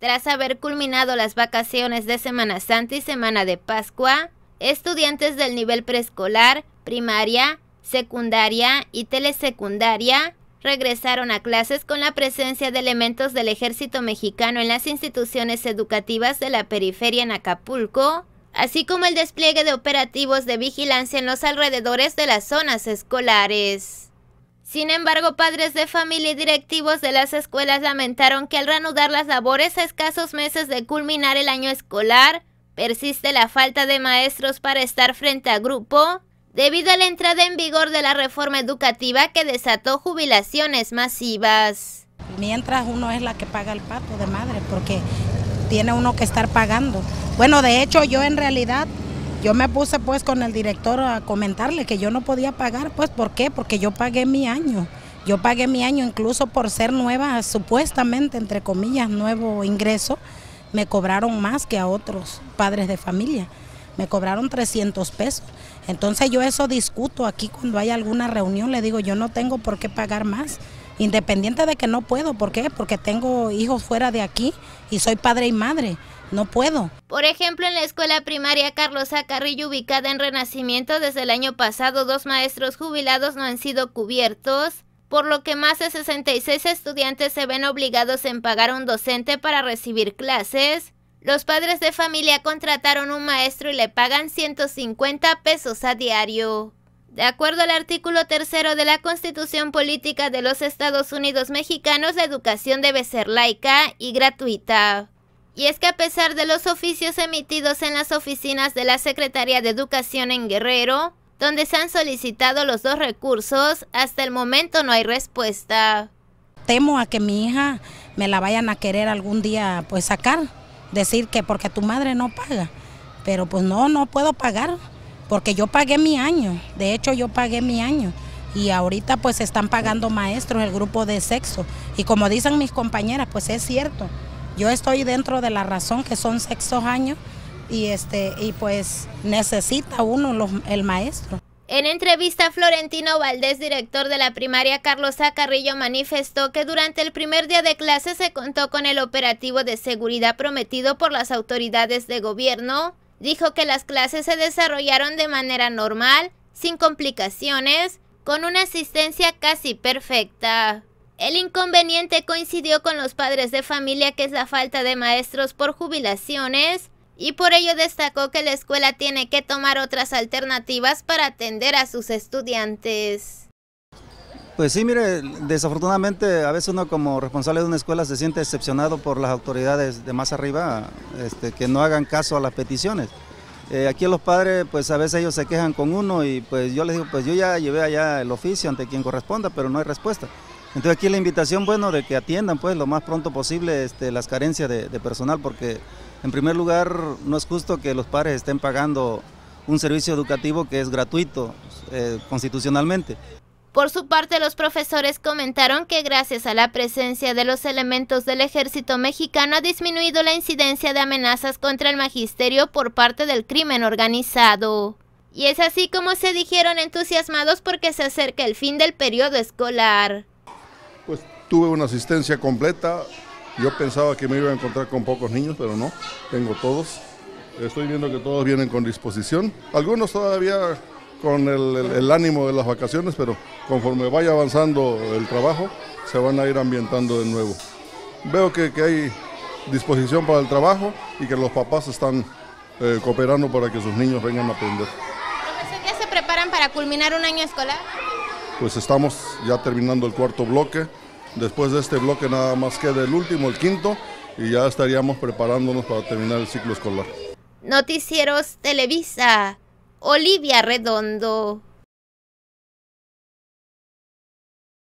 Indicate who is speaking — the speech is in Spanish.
Speaker 1: Tras haber culminado las vacaciones de Semana Santa y Semana de Pascua, estudiantes del nivel preescolar, primaria, secundaria y telesecundaria regresaron a clases con la presencia de elementos del ejército mexicano en las instituciones educativas de la periferia en Acapulco, así como el despliegue de operativos de vigilancia en los alrededores de las zonas escolares. Sin embargo, padres de familia y directivos de las escuelas lamentaron que al reanudar las labores a escasos meses de culminar el año escolar, persiste la falta de maestros para estar frente a grupo debido a la entrada en vigor de la reforma educativa que desató jubilaciones masivas. Mientras uno es la que paga
Speaker 2: el pato de madre, porque tiene uno que estar pagando. Bueno, de hecho yo en realidad yo me puse pues con el director a comentarle que yo no podía pagar, pues ¿por qué? Porque yo pagué mi año. Yo pagué mi año incluso por ser nueva, supuestamente, entre comillas, nuevo ingreso, me cobraron más que a otros padres de familia. Me cobraron 300 pesos. Entonces yo eso discuto aquí cuando hay alguna reunión, le digo, yo no tengo por qué pagar más. Independiente de que no puedo, ¿por qué? Porque tengo hijos fuera de aquí y soy padre y madre no puedo.
Speaker 1: Por ejemplo, en la escuela primaria Carlos Acarrillo, ubicada en Renacimiento, desde el año pasado dos maestros jubilados no han sido cubiertos, por lo que más de 66 estudiantes se ven obligados en pagar a un docente para recibir clases. Los padres de familia contrataron un maestro y le pagan 150 pesos a diario. De acuerdo al artículo tercero de la Constitución Política de los Estados Unidos Mexicanos, la educación debe ser laica y gratuita. Y es que a pesar de los oficios emitidos en las oficinas de la Secretaría de Educación en Guerrero, donde se han solicitado los dos recursos,
Speaker 2: hasta el momento no hay respuesta. Temo a que mi hija me la vayan a querer algún día pues sacar, decir que porque tu madre no paga, pero pues no, no puedo pagar, porque yo pagué mi año, de hecho yo pagué mi año y ahorita pues están pagando maestros el grupo de sexo y como dicen mis compañeras pues es cierto, yo estoy dentro de la razón que son sextos años y, este, y pues necesita uno el maestro. En entrevista, Florentino Valdés,
Speaker 1: director de la primaria Carlos A. Carrillo, manifestó que durante el primer día de clase se contó con el operativo de seguridad prometido por las autoridades de gobierno. Dijo que las clases se desarrollaron de manera normal, sin complicaciones, con una asistencia casi perfecta. El inconveniente coincidió con los padres de familia que es la falta de maestros por jubilaciones y por ello destacó que la escuela tiene que tomar otras alternativas para atender a sus estudiantes.
Speaker 3: Pues sí, mire, desafortunadamente a veces uno como responsable de una escuela se siente decepcionado por las autoridades de más arriba este, que no hagan caso a las peticiones. Eh, aquí los padres, pues a veces ellos se quejan con uno y pues yo les digo, pues yo ya llevé allá el oficio ante quien corresponda, pero no hay respuesta. Entonces aquí la invitación, bueno, de que atiendan pues lo más pronto posible este, las carencias de, personal, porque en primer lugar no es justo que los padres estén pagando un servicio educativo que es gratuito eh, constitucionalmente.
Speaker 1: Por su parte, los profesores comentaron que gracias a la presencia de los elementos del ejército mexicano ha disminuido la incidencia de amenazas contra el magisterio por parte del crimen organizado. Y es así como se dijeron entusiasmados porque se acerca el fin del periodo escolar
Speaker 4: tuve una asistencia completa. Yo pensaba que me iba a encontrar con pocos niños, pero no, tengo todos. Estoy viendo que todos vienen con disposición. Algunos todavía con el, ánimo de las vacaciones, pero conforme vaya avanzando el trabajo, se van a ir ambientando de nuevo. Veo que, que hay disposición para el trabajo y que los papás están eh, cooperando para que sus niños vengan a aprender. ¿Profesor,
Speaker 1: ¿Ya se preparan para culminar un año escolar?
Speaker 4: Pues estamos ya terminando el cuarto bloque. Después de este bloque nada más queda el último, el quinto, y ya estaríamos preparándonos para terminar el ciclo escolar.
Speaker 1: Noticieros Televisa, Olivia Redondo.